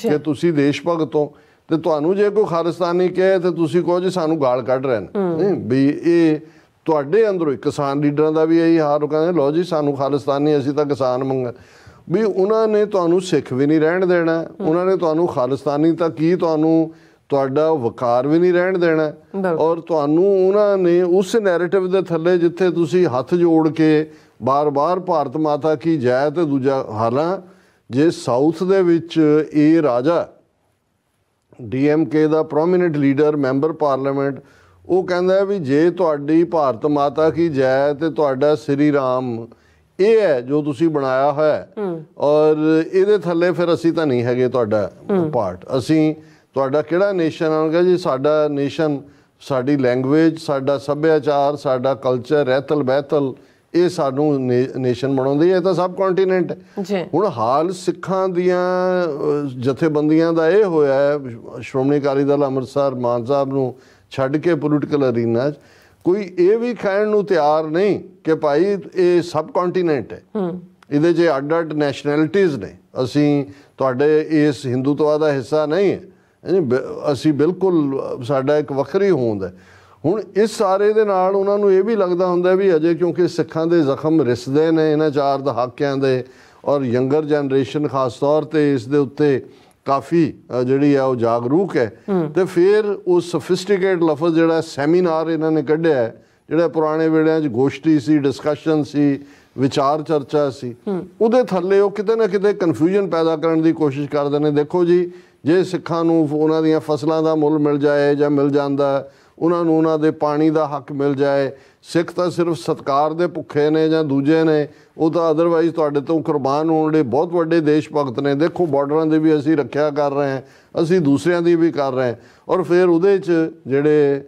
[SPEAKER 1] ਕਿ ਤੁਸੀਂ ਦੇਸ਼ ਭਗਤ ਹੋ ਤੇ ਤੁਹਾਨੂੰ ਜੇ ਕੋਈ ਖਾਲਿਸਤਾਨੀ ਕਹੇ ਤੇ ਤੁਸੀਂ ਕਹੋ ਜੀ ਸਾਨੂੰ ਗਾਲ ਕੱਢ ਰਹੇ ਨੇ ਵੀ ਇਹ ਤੁਹਾਡੇ ਅੰਦਰੋਂ ਹੀ ਕਿਸਾਨ ਲੀਡਰਾਂ ਦਾ ਵੀ ਇਹੀ ਹਾਲ ਕਹਿੰਦੇ ਲੋ ਜੀ ਸਾਨੂੰ ਖਾਲਿਸਤਾਨੀ ਅਸੀਂ ਤਾਂ ਕਿਸਾਨ ਮੰਗ ਵੀ ਉਹਨਾਂ ਨੇ ਤੁਹਾਨੂੰ ਸਿੱਖ ਵੀ ਨਹੀਂ ਰਹਿਣ ਦੇਣਾ ਉਹਨਾਂ ਨੇ ਤੁਹਾਨੂੰ ਖਾਲਿਸਤਾਨੀ ਤਾਂ ਕੀ ਤੁਹਾਨੂੰ ਤੁਹਾਡਾ ਵਕਾਰ ਵੀ ਨਹੀਂ ਰਹਿਣ ਦੇਣਾ ਔਰ ਤੁਹਾਨੂੰ ਉਹਨਾਂ ਨੇ ਉਸ ਨੈਰੇਟਿਵ ਦੇ ਥੱਲੇ ਜਿੱਥੇ ਤੁਸੀਂ ਹੱਥ ਜੋੜ ਕੇ ਬਾਰ-ਬਾਰ ਭਾਰਤ ਮਾਤਾ ਕੀ ਜੈ ਤੇ ਦੂਜਾ ਹਾਲਾਂ ਜੇ ਸਾਊਥ ਦੇ ਵਿੱਚ ਇਹ ਰਾਜਾ ਡੀਐਮਕੇ ਦਾ ਪ੍ਰੋਮਿਨੈਂਟ ਲੀਡਰ ਮੈਂਬਰ ਪਾਰਲੀਮੈਂਟ ਉਹ ਕਹਿੰਦਾ ਵੀ ਜੇ ਤੁਹਾਡੀ ਭਾਰਤ ਮਾਤਾ ਕੀ ਜੈ ਤੇ ਤੁਹਾਡਾ ਸ੍ਰੀ ਰਾਮ ਇਹ ਹੈ ਜੋ ਤੁਸੀਂ ਬਣਾਇਆ ਹੋਇਆ ਔਰ ਇਹਦੇ ਥੱਲੇ ਫਿਰ ਅਸੀਂ ਤਾਂ ਨਹੀਂ ਹੈਗੇ ਤੁਹਾਡਾ ਪਾਰਟ ਅਸੀਂ ਤੁਹਾਡਾ ਕਿਹੜਾ ਨੇਸ਼ਨ ਆਉਂਗਾ ਜੀ ਸਾਡਾ ਨੇਸ਼ਨ ਸਾਡੀ ਲੈਂਗੁਏਜ ਸਾਡਾ ਸੱਭਿਆਚਾਰ ਸਾਡਾ ਕਲਚਰ ਰਹਿਤਲ ਬਹਿਤਲ ਇਹ ਸਾਨੂੰ ਨੇਸ਼ਨ ਬਣਾਉਂਦੀ ਹੈ ਤਾਂ ਸਬ ਕੰਟੀਨੈਂਟ ਹੁਣ ਹਾਲ ਸਿੱਖਾਂ ਦੀਆਂ ਜਥੇਬੰਦੀਆਂ ਦਾ ਇਹ ਹੋਇਆ ਸ਼੍ਰੋਮਣੀ ਅਕਾਲੀ ਦਲ ਅੰਮ੍ਰਿਤਸਰ ਮਾਨ ਸਾਹਿਬ ਨੂੰ ਛੱਡ ਕੇ ਪੋਲੀਟੀਕਲ ਅਰੀਨਾ 'ਚ ਕੋਈ ਇਹ ਵੀ ਕਹਿਣ ਨੂੰ ਤਿਆਰ ਨਹੀਂ ਕਿ ਭਾਈ ਇਹ ਸਬ ਕੰਟੀਨੈਂਟ ਹੈ ਇਹਦੇ ਜੇ ਅੱਡ-ਅੱਡ ਨੈਸ਼ਨੈਲਿਟੀਆਂ ਨੇ ਅਸੀਂ ਤੁਹਾਡੇ ਇਸ ਹਿੰਦੂਤਵਾ ਦਾ ਹਿੱਸਾ ਨਹੀਂ ਹੈ ਅਸੀਂ ਬਿਲਕੁਲ ਸਾਡਾ ਇੱਕ ਵੱਖਰੀ ਹੋਂਦ ਹੈ ਹੁਣ ਇਸ ਸਾਰੇ ਦੇ ਨਾਲ ਉਹਨਾਂ ਨੂੰ ਇਹ ਵੀ ਲੱਗਦਾ ਹੁੰਦਾ ਵੀ ਅਜੇ ਕਿਉਂਕਿ ਸਿੱਖਾਂ ਦੇ ਜ਼ਖਮ ਰਿਸਦੇ ਨੇ ਇਹਨਾਂ ਚਾਰ ਦਹਾਕਿਆਂ ਦੇ ਔਰ ਯੰਗਰ ਜਨਰੇਸ਼ਨ ਖਾਸ ਤੌਰ ਤੇ ਇਸ ਦੇ ਉੱਤੇ ਕਾਫੀ ਜਿਹੜੀ ਹੈ ਉਹ ਜਾਗਰੂਕ ਹੈ ਤੇ ਫਿਰ ਉਹ ਸਫਿਸਟੀਕੇਟ ਲਫ਼ਜ਼ ਜਿਹੜਾ ਸੈਮੀਨਾਰ ਇਹਨਾਂ ਨੇ ਕੱਢਿਆ ਹੈ ਜਿਹੜਾ ਪੁਰਾਣੇ ਵੇਲੇ 'ਚ ਗੋਸ਼ਟੀ ਸੀ ਡਿਸਕਸ਼ਨ ਸੀ ਵਿਚਾਰ ਚਰਚਾ ਸੀ ਉਹਦੇ ਥੱਲੇ ਉਹ ਕਿਤੇ ਨਾ ਕਿਤੇ ਕਨਫਿਊਜ਼ਨ ਪੈਦਾ ਕਰਨ ਦੀ ਕੋਸ਼ਿਸ਼ ਕਰਦੇ ਨੇ ਦੇਖੋ ਜੀ ਜੇ ਸਿੱਖਾਂ ਨੂੰ ਉਹਨਾਂ ਦੀਆਂ ਫਸਲਾਂ ਦਾ ਮੁੱਲ ਮਿਲ ਜਾਏ ਜਾਂ ਮਿਲ ਜਾਂਦਾ ਉਹਨਾਂ ਨੂੰ ਉਹਨਾਂ ਦੇ ਪਾਣੀ ਦਾ ਹੱਕ ਮਿਲ ਜਾਏ ਸਿੱਖ ਤਾਂ ਸਿਰਫ ਸਤਕਾਰ ਦੇ ਭੁੱਖੇ ਨੇ ਜਾਂ ਦੂਜੇ ਨੇ ਉਹ ਤਾਂ ਅਦਰਵਾਈਜ਼ ਤੁਹਾਡੇ ਤੋਂ ਕੁਰਬਾਨ ਹੋਣ ਦੇ ਬਹੁਤ ਵੱਡੇ ਦੇਸ਼ ਭਗਤ ਨੇ ਦੇਖੋ ਬਾਰਡਰਾਂ ਦੇ ਵੀ ਅਸੀਂ ਰੱਖਿਆ ਕਰ ਰਹੇ ਹਾਂ ਅਸੀਂ ਦੂਸਰਿਆਂ ਦੀ ਵੀ ਕਰ ਰਹੇ ਹਾਂ ਔਰ ਫਿਰ ਉਹਦੇ 'ਚ ਜਿਹੜੇ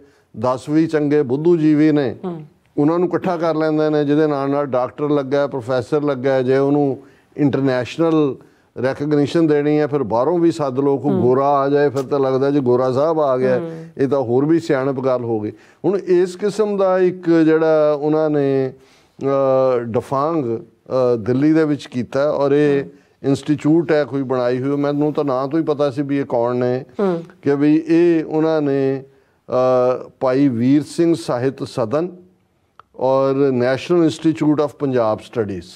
[SPEAKER 1] 10 ਵੀ ਚੰਗੇ ਬੁੱਧੂ ਜੀਵੀ ਨੇ ਉਹਨਾਂ ਨੂੰ ਇਕੱਠਾ ਕਰ ਲੈਂਦੇ ਨੇ ਜਿਹਦੇ ਨਾਲ ਨਾਲ ਡਾਕਟਰ ਲੱਗਾ ਹੈ ਪ੍ਰੋਫੈਸਰ ਲੱਗਾ ਹੈ ਜੇ ਉਹਨੂੰ ਇੰਟਰਨੈਸ਼ਨਲ ਰੈਕਗਨੀਸ਼ਨ ਦੇਣੀ ਹੈ ਫਿਰ ਬਾਹਰੋਂ ਵੀ ਸੱਦ ਲੋ ਕੋ ਗੋਰਾ ਆ ਜਾਏ ਫਿਰ ਤਾਂ ਲੱਗਦਾ ਜੇ ਗੋਰਾ ਸਾਹਿਬ ਆ ਗਿਆ ਇਹ ਤਾਂ ਹੋਰ ਵੀ ਸਿਆਣਪ ਗੱਲ ਹੋ ਗਈ ਹੁਣ ਇਸ ਕਿਸਮ ਦਾ ਇੱਕ ਜਿਹੜਾ ਉਹਨਾਂ ਨੇ ਡਫਾਂਗ ਦਿੱਲੀ ਦੇ ਵਿੱਚ ਕੀਤਾ ਔਰ ਇਹ ਇੰਸਟੀਚਿਊਟ ਹੈ ਕੋਈ ਬਣਾਈ ਹੋਈ ਮੈਨੂੰ ਤਾਂ ਨਾਂ ਤੋਂ ਹੀ ਪਤਾ ਸੀ ਵੀ ਇਹ ਕੌਣ ਨੇ ਕਿ ਵੀ ਇਹ ਉਹਨਾਂ ਨੇ ਭਾਈ ਵੀਰ ਸਿੰਘ ਸਾਹਿਤ ਸਦਨ ਔਰ national institute of Punjab studies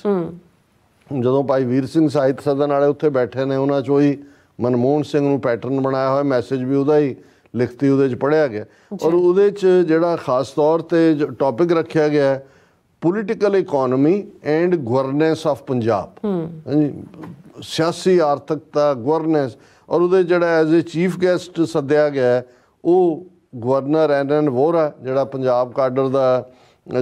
[SPEAKER 1] ਜਦੋਂ ਭਾਈ ਵੀਰ ਸਿੰਘ ਸਾਹਿਤ ਸਦਨ ਵਾਲੇ ਉੱਥੇ ਬੈਠੇ ਨੇ ਉਹਨਾਂ ਚੋਂ ਹੀ ਮਨਮੋਹਨ ਸਿੰਘ ਨੂੰ ਪੈਟਰਨ ਬਣਾਇਆ ਹੋਇਆ ਮੈਸੇਜ ਵੀ ਉਹਦਾ ਹੀ ਲਿਖਤੀ ਉਹਦੇ ਚ ਪੜਿਆ ਗਿਆ ਔਰ ਉਹਦੇ ਚ ਜਿਹੜਾ ਖਾਸ ਤੌਰ ਤੇ ਟੌਪਿਕ ਰੱਖਿਆ ਗਿਆ ਹੈ political economy and governance of Punjab ਹਾਂਜੀ ਸਿਆਸੀ ਆਰਥਿਕਤਾ ਗਵਰਨੈਂਸ ਔਰ ਉਹਦੇ ਜਿਹੜਾ ਐਜ਼ ਅ ਚੀਫ ਗੈਸਟ ਸੱਦਿਆ ਗਿਆ ਉਹ ਗਵਰਨਰ ਐਨਨ ਵੋਰਾ ਜਿਹੜਾ ਪੰਜਾਬ ਕਾਡਰ ਦਾ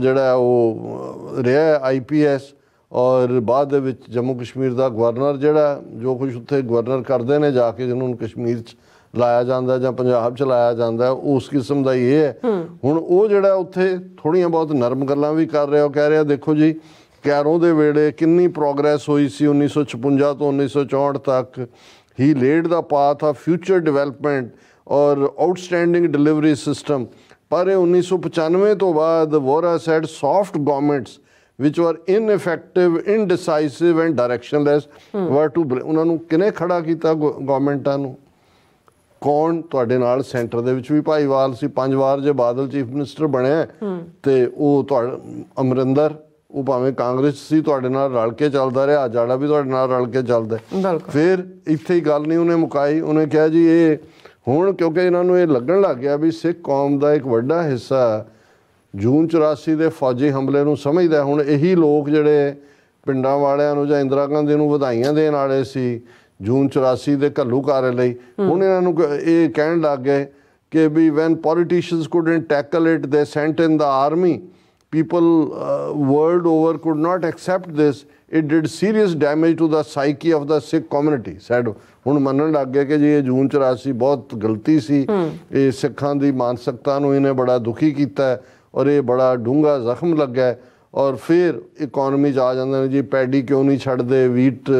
[SPEAKER 1] ਜਿਹੜਾ ਉਹ ਰਿਹਾ ਆਈਪੀਐਸ ਔਰ ਬਾਅਦ ਦੇ ਵਿੱਚ ਜੰਮੂ ਕਸ਼ਮੀਰ ਦਾ ਗਵਰਨਰ ਜਿਹੜਾ ਜੋ ਕੁਝ ਉੱਥੇ ਗਵਰਨਰ ਕਰਦੇ ਨੇ ਜਾ ਕੇ ਜਿਹਨੂੰ ਕਸ਼ਮੀਰ ਚ ਲਾਇਆ ਜਾਂਦਾ ਜਾਂ ਪੰਜਾਬ ਚ ਲਾਇਆ ਜਾਂਦਾ ਉਸ ਕਿਸਮ ਦਾ ਹੀ ਹੈ ਹੁਣ ਉਹ ਜਿਹੜਾ ਉੱਥੇ ਥੋੜੀਆਂ ਬਹੁਤ ਨਰਮ ਗੱਲਾਂ ਵੀ ਕਰ ਰਿਹਾ ਉਹ ਕਹਿ ਰਿਹਾ ਦੇਖੋ ਜੀ ਕੈਰੋਂ ਦੇ ਵੇਲੇ ਕਿੰਨੀ ਪ੍ਰੋਗਰੈਸ ਹੋਈ ਸੀ 1956 ਤੋਂ 1964 ਤੱਕ ਹੀ ਲੇਡ ਦਾ ਪਾਥ ਆ ਫਿਊਚਰ ਡਿਵੈਲਪਮੈਂਟ ਔਰ ਆਊਟਸਟੈਂਡਿੰਗ ਡਿਲੀਵਰੀ ਸਿਸਟਮ ਪਰ 1995 ਤੋਂ ਬਾਅਦ Vora said soft governments which were ineffective indecisive and directionless hmm. were to ਉਹਨਾਂ ਨੂੰ ਕਿਨੇ ਖੜਾ ਕੀਤਾ ਗਵਰਨਮੈਂਟਾਂ ਨੂੰ ਕੌਣ ਤੁਹਾਡੇ ਨਾਲ ਸੈਂਟਰ ਦੇ ਵਿੱਚ ਵੀ ਭਾਈਵਾਲ ਸੀ ਪੰਜ ਵਾਰ ਜੇ ਬਾਦਲ ਚੀਫ ਮਿਨਿਸਟਰ ਬਣਿਆ ਤੇ ਉਹ ਤੁਹਾਡਾ ਅਮਰਿੰਦਰ ਉਹ ਭਾਵੇਂ ਕਾਂਗਰਸ ਸੀ ਤੁਹਾਡੇ ਨਾਲ ਰਲ ਕੇ ਚੱਲਦਾ ਰਿਹਾ ਆਜਾੜਾ ਵੀ ਤੁਹਾਡੇ ਨਾਲ ਰਲ ਕੇ ਚੱਲਦਾ ਫਿਰ ਇੱਥੇ ਹੀ ਗੱਲ ਨਹੀਂ ਉਹਨੇ ਮੁਕਾਈ ਉਹਨੇ ਕਿਹਾ ਜੀ ਇਹ ਹੁਣ ਕਿਉਂਕਿ ਇਹਨਾਂ ਨੂੰ ਇਹ ਲੱਗਣ ਲੱਗ ਗਿਆ ਵੀ ਸਿੱਖ ਕੌਮ ਦਾ ਇੱਕ ਵੱਡਾ ਹਿੱਸਾ ਜੂਨ 84 ਦੇ ਫੌਜੀ ਹਮਲੇ ਨੂੰ ਸਮਝਦਾ ਹੁਣ ਇਹੀ ਲੋਕ ਜਿਹੜੇ ਪਿੰਡਾਂ ਵਾਲਿਆਂ ਨੂੰ ਜਾਂ ਇੰਦਰਾ ਗਾਂਧੀ ਨੂੰ ਵਧਾਈਆਂ ਦੇਣ ਵਾਲੇ ਸੀ ਜੂਨ 84 ਦੇ ਘੱਲੂ ਕਾਰੇ ਲਈ ਹੁਣ ਇਹਨਾਂ ਨੂੰ ਇਹ ਕਹਿਣ ਲੱਗ ਗਏ ਕਿ ਵੀ when politicians couldn't tackle it they sent in the army people world over could not accept this it did serious damage to the psyche of the Sikh community said ਹੁਣ ਮੰਨਣ ਲੱਗ ਗਏ ਕਿ ਜੀ ਇਹ ਜੂਨ 84 ਬਹੁਤ ਗਲਤੀ ਸੀ ਇਹ ਸਿੱਖਾਂ ਦੀ ਮਾਨਸਿਕਤਾ ਨੂੰ ਇਹਨੇ ਬੜਾ ਦੁਖੀ ਕੀਤਾ ਹੈ ਔਰ ਇਹ ਬੜਾ ਡੂੰਗਾ ਜ਼ਖਮ ਲੱਗਾ ਔਰ ਫਿਰ ਇਕਨੋਮੀ 'ਚ ਆ ਜਾਂਦੇ ਨੇ ਜੀ ਪੈਡੀ ਕਿਉਂ ਨਹੀਂ ਛੱਡਦੇ ਵੀਟ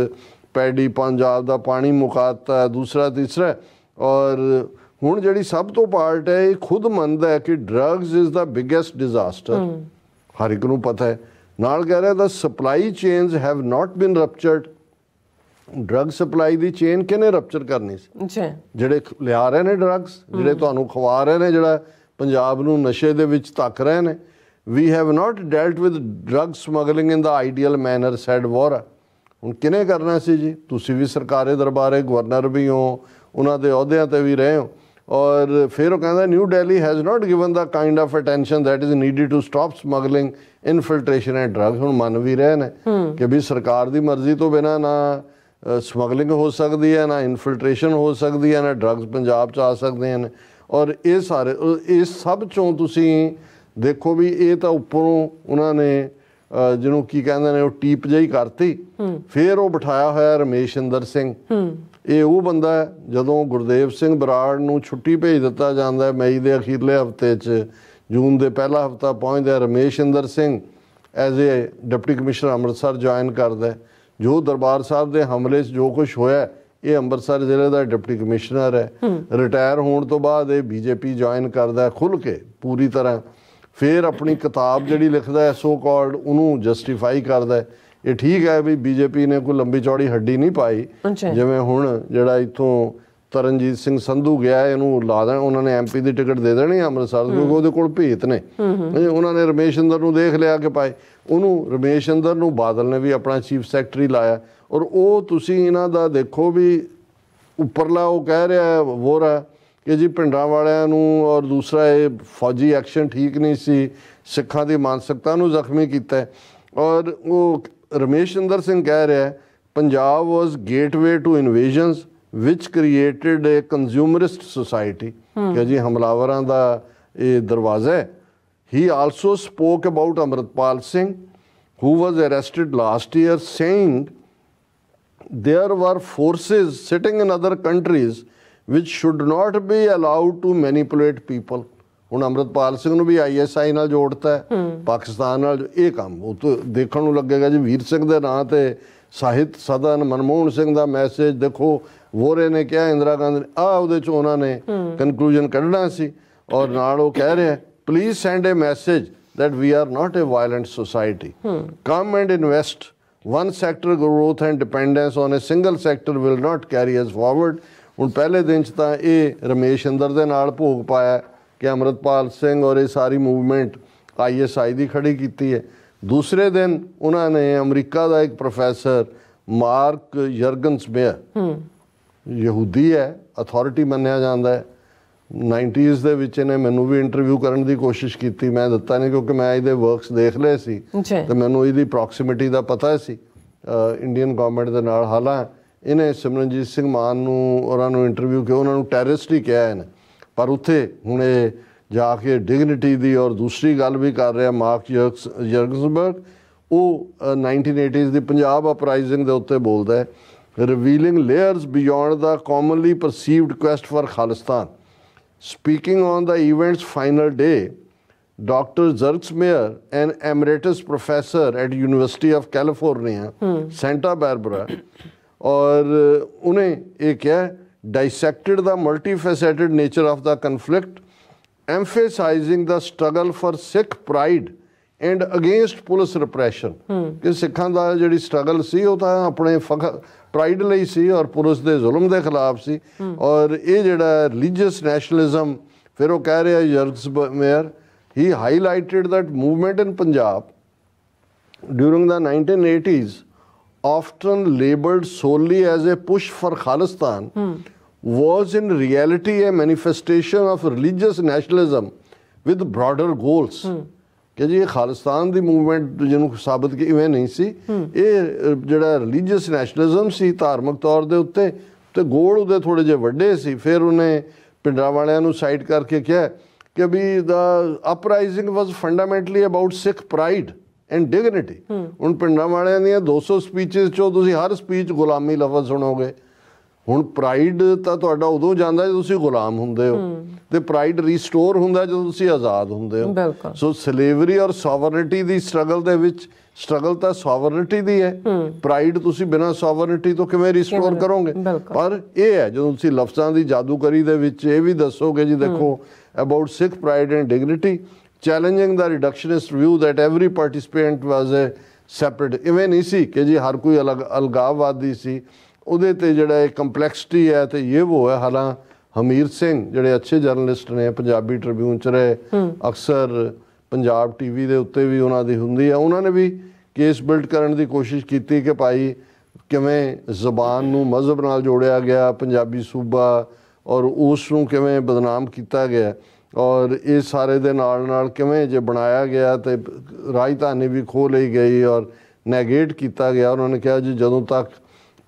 [SPEAKER 1] ਪੈਡੀ ਪੰਜਾਬ ਦਾ ਪਾਣੀ ਮੁਕਾਤਾ ਦੂਸਰਾ ਤੀਸਰਾ ਔਰ ਹੁਣ ਜਿਹੜੀ ਸਭ ਤੋਂ ਪਾਰਟ ਹੈ ਇਹ ਖੁਦ ਮੰਨਦਾ ਹੈ ਕਿ drugs is the biggest disaster ਹਰ ਇੱਕ ਨੂੰ ਪਤਾ ਹੈ ਨਾਲ ਕਹਿ ਰਿਹਾ the supply chains have not been ruptured drug supply ਦੀ ਚੇਨ ਕਿਨੇ ਰਪਚਰ ਕਰਨੀ ਸੀ ਜਿਹੜੇ ਲਿਆ ਰਹੇ ਨੇ ਡਰੱਗਸ ਜਿਹੜੇ ਤੁਹਾਨੂੰ ਖਵਾ ਰਹੇ ਨੇ ਜਿਹੜਾ ਪੰਜਾਬ ਨੂੰ ਨਸ਼ੇ ਦੇ ਵਿੱਚ ਧੱਕ ਰਹੇ ਨੇ we have not dealt with drug smuggling in the ideal manner said ਵਾਰ ਹੁਣ ਕਿਨੇ ਕਰਨਾ ਸੀ ਜੀ ਤੁਸੀਂ ਵੀ ਸਰਕਾਰੇ ਦਰਬਾਰੇ ਗਵਰਨਰ ਵੀ ਹੋ ਉਹਨਾਂ ਦੇ ਅਹੁਦਿਆਂ ਤੇ ਵੀ ਰਹੇ ਹੋ ਔਰ ਫਿਰ ਉਹ ਕਹਿੰਦਾ new Delhi has not given the kind of attention that is needed to stop smuggling infiltration and drug ਹੁਣ ਮੰਨ ਵੀ ਰਹੇ ਨੇ ਕਿ ਵੀ ਸਰਕਾਰ ਦੀ ਮਰਜ਼ੀ ਤੋਂ ਬਿਨਾ ਨਾ ਸਮਗਲਿੰਗ ਹੋ ਸਕਦੀ ਹੈ ਨਾ ਇਨਫਿਲਟ੍ਰੇਸ਼ਨ ਹੋ ਸਕਦੀ ਹੈ ਨਾ ਡਰੱਗਸ ਪੰਜਾਬ 'ਚ ਆ ਸਕਦੇ ਨੇ ਔਰ ਇਹ ਸਾਰੇ ਇਸ ਸਭ ਚੋਂ ਤੁਸੀਂ ਦੇਖੋ ਵੀ ਇਹ ਤਾਂ ਉੱਪਰੋਂ ਉਹਨਾਂ ਨੇ ਜਿਹਨੂੰ ਕੀ ਕਹਿੰਦੇ ਨੇ ਉਹ ਟੀਪ ਜਈ ਕਰਤੀ ਫਿਰ ਉਹ ਬਿਠਾਇਆ ਹੋਇਆ ਰਮੇਸ਼ ਇੰਦਰ ਸਿੰਘ ਇਹ ਉਹ ਬੰਦਾ ਹੈ ਜਦੋਂ ਗੁਰਦੇਵ ਸਿੰਘ ਬਰਾੜ ਨੂੰ ਛੁੱਟੀ ਭੇਜ ਦਿੱਤਾ ਜਾਂਦਾ ਮਈ ਦੇ ਅਖੀਰਲੇ ਹਫਤੇ 'ਚ ਜੂਨ ਦੇ ਪਹਿਲਾ ਹਫਤਾ ਪਹੁੰਚਦਾ Ramesh Inder Singh as a deputy commissioner Amritsar join ਕਰਦਾ ਜੋ ਦਰਬਾਰ ਸਾਹਿਬ ਦੇ ਹਮਲੇ 'ਚ ਜੋ ਕੁਝ ਹੋਇਆ ਇਹ ਅੰਮ੍ਰਿਤਸਰ ਜ਼ਿਲ੍ਹੇ ਦਾ ਡਿਪਟੀ ਕਮਿਸ਼ਨਰ ਹੈ ਰਿਟਾਇਰ ਹੋਣ ਤੋਂ ਬਾਅਦ ਇਹ ਬੀਜੇਪੀ ਜੁਆਇਨ ਕਰਦਾ ਹੈ ਖੁੱਲ ਕੇ ਪੂਰੀ ਤਰ੍ਹਾਂ ਫਿਰ ਆਪਣੀ ਕਿਤਾਬ ਜਿਹੜੀ ਲਿਖਦਾ ਹੈ ਸੋ ਕਾਲਡ ਉਹਨੂੰ ਜਸਟੀਫਾਈ ਕਰਦਾ ਹੈ ਇਹ ਠੀਕ ਹੈ ਵੀ ਬੀਜੇਪੀ ਨੇ ਕੋਈ ਲੰਬੀ ਚੌੜੀ ਹੱਡੀ ਨਹੀਂ ਪਾਈ ਜਿਵੇਂ ਹੁਣ ਜਿਹੜਾ ਇਥੋਂ ਤਰਨਜੀਤ ਸਿੰਘ ਸੰਧੂ ਗਿਆ ਇਹਨੂੰ ਲਾ ਦੇਣ ਉਹਨਾਂ ਨੇ ਐਮਪੀ ਦੀ ਟਿਕਟ ਦੇ ਦੇਣੀ ਅੰਮ੍ਰਿਤਸਰ ਕਿਉਂਕਿ ਉਹਦੇ ਕੋਲ ਭੇਤ ਨੇ ਉਹਨਾਂ ਨੇ ਰਮੇਸ਼ ਅੰਦਰ ਨੂੰ ਦੇਖ ਲਿਆ ਕਿ ਪਾਏ ਉਹਨੂੰ ਰਮੇਸ਼ ਅੰਦਰ ਨੂੰ ਬਾਦਲ ਨੇ ਵੀ ਆਪਣਾ ਚੀਫ ਸੈਕਟਰੀ ਲਾਇਆ ਔਰ ਉਹ ਤੁਸੀਂ ਇਹਨਾਂ ਦਾ ਦੇਖੋ ਵੀ ਉੱਪਰਲਾ ਉਹ ਕਹਿ ਰਿਹਾ ਹੈ ਵੋਰਾ ਕਿ ਜੀ ਪਿੰਡਾਂ ਵਾਲਿਆਂ ਨੂੰ ਔਰ ਦੂਸਰਾ ਇਹ ਫੌਜੀ ਐਕਸ਼ਨ ਠੀਕ ਨਹੀਂ ਸੀ ਸਿੱਖਾਂ ਦੀ ਮਾਨਸਿਕਤਾ ਨੂੰ ਜ਼ਖਮੀ ਕੀਤਾ ਔਰ ਉਹ ਰਮੇਸ਼ ਅੰਦਰ ਸਿੰਘ ਕਹਿ ਰਿਹਾ Punjab was gateway to invasions which created a consumerist society ਕਿ ਜੀ ਹਮਲਾਵਰਾਂ ਦਾ ਇਹ ਦਰਵਾਜ਼ਾ ਹੈ ਹੀ also spoke about Amritpal Singh who was arrested last year saying there were forces sitting in other countries which should not be allowed to manipulate people ਹੁਣ ਅਮਰਤਪਾਲ ਸਿੰਘ ਨੂੰ ਵੀ ਆਈਐਸਆਈ ਨਾਲ ਜੋੜਤਾ ਹੈ ਪਾਕਿਸਤਾਨ ਨਾਲ ਇਹ ਕੰਮ ਉਹ ਤੋਂ ਦੇਖਣ ਨੂੰ ਲੱਗੇਗਾ ਜੀ ਵੀਰ ਸਿੰਘ ਦੇ ਨਾਂ ਤੇ ਸਾਹਿਤ ਸਦਨ ਮਨਮੋਹਨ ਸਿੰਘ ਦਾ ਮੈਸੇਜ ਦੇਖੋ ਵੋਰੇ ਨੇ ਕਿਹਾ ਇੰਦਰਾ ਗਾਂਧੀ ਆ ਉਹਦੇ ਚ ਉਹਨਾਂ ਨੇ ਕਨਕਲੂਜਨ ਕੱਢਣਾ ਸੀ ਔਰ ਨਾਲ ਉਹ ਕਹਿ ਰਿਹਾ please send a message that we are not a violent society come and invest one sector growth and dependence on a single sector will not carry us forward ਹੁਣ ਪਹਿਲੇ ਦਿਨ ਚ ਤਾਂ ਇਹ ਰਮੇਸ਼ ਅੰਦਰ ਦੇ ਨਾਲ ਭੋਗ ਪਾਇਆ ਕਿ ਅਮਰਤਪਾਲ ਸਿੰਘ ਔਰ ਇਹ ਸਾਰੀ ਮੂਵਮੈਂਟ ਆਈਐਸਆਈ ਦੀ ਖੜੀ ਕੀਤੀ ਹੈ ਦੂਸਰੇ ਦਿਨ ਉਹਨਾਂ ਨੇ ਅਮਰੀਕਾ ਦਾ ਇੱਕ ਪ੍ਰੋਫੈਸਰ ਮਾਰਕ ਯਰਗਨਸ ਬੇਅ ਹੂੰ ਯਹੂਦੀ ਹੈ ਅਥਾਰਟੀ ਮੰਨਿਆ ਜਾਂਦਾ ਹੈ 90s ਦੇ ਵਿੱਚ ਇਹਨੇ ਮੈਨੂੰ ਵੀ ਇੰਟਰਵਿਊ ਕਰਨ ਦੀ ਕੋਸ਼ਿਸ਼ ਕੀਤੀ ਮੈਂ ਦਿੱਤਾ ਨਹੀਂ ਕਿਉਂਕਿ ਮੈਂ ਇਹਦੇ ਵਰਕਸ ਦੇਖ ਲਏ ਸੀ ਤੇ ਮੈਨੂੰ ਇਹਦੀ ਪ੍ਰੋਕਸੀਮਿਟੀ ਦਾ ਪਤਾ ਸੀ ਇੰਡੀਅਨ ਗਵਰਨਮੈਂਟ ਦੇ ਨਾਲ ਹਾਲਾਂ ਇਹਨੇ ਸਿਮਰਨਜੀਤ ਸਿੰਘ ਮਾਨ ਨੂੰ ਉਹਨਾਂ ਨੂੰ ਇੰਟਰਵਿਊ ਕਿ ਉਹਨਾਂ ਨੂੰ ਟੈਰਰਿਸਟ ਹੀ ਕਿਹਾ ਇਹਨੇ ਪਰ ਉੱਥੇ ਹੁਣ ਇਹ ਜਾ ਕੇ ਡਿਗਨਿਟੀ ਦੀ ਔਰ ਦੂਸਰੀ ਗੱਲ ਵੀ ਕਰ ਰਿਹਾ ਮਾਰਕ ਜਰਗਸਬਰਗ ਉਹ 1980s ਦੀ ਪੰਜਾਬ ਅਪਰਾਈਜ਼ਿੰਗ ਦੇ ਉੱਤੇ ਬੋਲਦਾ ਹੈ revealing layers beyond the commonly perceived quest for Khalistan Speaking on the event's final day, Dr. Zerksmeyer, an emeritus professor at University of California, Santa Barbara, और उन्हें एक dissected the multifaceted nature of the conflict, emphasizing the struggle for Sikh pride and against police repression. ਕਿ ਸਿੱਖਾਂ ਦਾ ਜਿਹੜੀ struggle ਸੀ ਉਹ ਤਾਂ ਆਪਣੇ pride ਲਈ ਸੀ ਔਰ ਪੁਲਿਸ ਦੇ ਜ਼ੁਲਮ ਦੇ ਖਿਲਾਫ ਸੀ ਔਰ ਇਹ ਜਿਹੜਾ ਰਿਲੀਜੀਅਸ ਨੈਸ਼ਨਲਿਜ਼ਮ ਫਿਰ ਉਹ ਕਹਿ ਰਿਹਾ Juergensmeyer he highlighted that movement in Punjab during the 1980s often labored solely as a push for Khalistan hmm. was in reality a manifestation of religious nationalism with broader goals. Hmm. ਕਿ ਜੀ ਖਾਲਸਤਾਨ ਖਾਲਿਸਤਾਨ ਦੀ movement ਜਿਹਨੂੰ ਸਾਬਤ ਕਿ ਇਵੇਂ ਨਹੀਂ ਸੀ ਇਹ ਜਿਹੜਾ religious nationalism ਸੀ ਧਾਰਮਿਕ ਤੌਰ ਦੇ ਉੱਤੇ ਤੇ ਗੋਲ ਉਹਦੇ ਥੋੜੇ ਜਿਹਾ ਵੱਡੇ ਸੀ ਫਿਰ ਉਹਨੇ ਪਿੰਡਰਾ ਵਾਲਿਆਂ ਨੂੰ ਸਾਈਡ ਕਰਕੇ ਕਿਹਾ ਕਿ ਵੀ the uprising was fundamentally about Sikh pride and dignity ਹੁਣ ਪਿੰਡਰਾ ਵਾਲਿਆਂ ਦੀਆਂ 200 ਸਪੀਚਸ ਚੋਂ ਤੁਸੀਂ ਹਰ ਸਪੀਚ ਗੁਲਾਮੀ ਲਫ਼ਜ਼ ਸੁਣੋਗੇ ਹੁਣ ਪ੍ਰਾਈਡ ਤਾਂ ਤੁਹਾਡਾ ਉਦੋਂ ਜਾਂਦਾ ਜਦੋਂ ਤੁਸੀਂ ਗੁਲਾਮ ਹੁੰਦੇ ਹੋ ਤੇ ਪ੍ਰਾਈਡ ਰੀਸਟੋਰ ਹੁੰਦਾ ਜਦੋਂ ਤੁਸੀਂ ਆਜ਼ਾਦ ਹੁੰਦੇ ਹੋ ਸੋ ਸਲੇਵਰੀ ਔਰ ਸੋਵਰਨਿਟੀ ਦੀ ਸਟਰਗਲ ਦੇ ਵਿੱਚ ਸਟਰਗਲ ਤਾਂ ਸੋਵਰਨਿਟੀ ਦੀ ਹੈ ਪ੍ਰਾਈਡ ਤੁਸੀਂ ਬਿਨਾਂ ਸੋਵਰਨਿਟੀ ਤੋਂ ਕਿਵੇਂ ਰੀਸਟੋਰ ਕਰੋਗੇ ਪਰ ਇਹ ਹੈ ਜਦੋਂ ਤੁਸੀਂ ਲਫ਼ਜ਼ਾਂ ਦੀ ਜਾਦੂਗਰੀ ਦੇ ਵਿੱਚ ਇਹ ਵੀ ਦੱਸੋਗੇ ਜੀ ਦੇਖੋ about Sikh pride and dignity challenging the reductionist view that every participant was a separate even ਇਸੀ ਕਿ ਜੀ ਹਰ ਕੋਈ ਅਲਗ ਅਲਗਾਵਵਾਦੀ ਸੀ ਉਹਦੇ ਤੇ ਜਿਹੜਾ ਇਹ ਕੰਪਲੈਕਸਿਟੀ ਹੈ ਤੇ ਇਹ ਉਹ ਹੈ ਹਾਲਾਂ ਹਮੀਰ ਸਿੰਘ ਜਿਹੜੇ ਅੱਛੇ ਜਰਨਲਿਸਟ ਨੇ ਪੰਜਾਬੀ ਟ੍ਰਿਬਿਊਨ ਚ ਰਹੇ ਅਕਸਰ ਪੰਜਾਬ ਟੀਵੀ ਦੇ ਉੱਤੇ ਵੀ ਉਹਨਾਂ ਦੀ ਹੁੰਦੀ ਹੈ ਉਹਨਾਂ ਨੇ ਵੀ ਕੇਸ ਬਿਲਡ ਕਰਨ ਦੀ ਕੋਸ਼ਿਸ਼ ਕੀਤੀ ਕਿ ਭਾਈ ਕਿਵੇਂ ਜ਼ਬਾਨ ਨੂੰ ਮਜ਼ਹਬ ਨਾਲ ਜੋੜਿਆ ਗਿਆ ਪੰਜਾਬੀ ਸੂਬਾ ਔਰ ਉਸ ਨੂੰ ਕਿਵੇਂ ਬਦਨਾਮ ਕੀਤਾ ਗਿਆ ਔਰ ਇਹ ਸਾਰੇ ਦੇ ਨਾਲ ਨਾਲ ਕਿਵੇਂ ਜੇ ਬਣਾਇਆ ਗਿਆ ਤੇ ਰਾਜਧਾਨੀ ਵੀ ਖੋ ਲਈ ਗਈ ਔਰ ਨੈਗੇਟ ਕੀਤਾ ਗਿਆ ਉਹਨਾਂ ਨੇ ਕਿਹਾ ਜੀ ਜਦੋਂ ਤੱਕ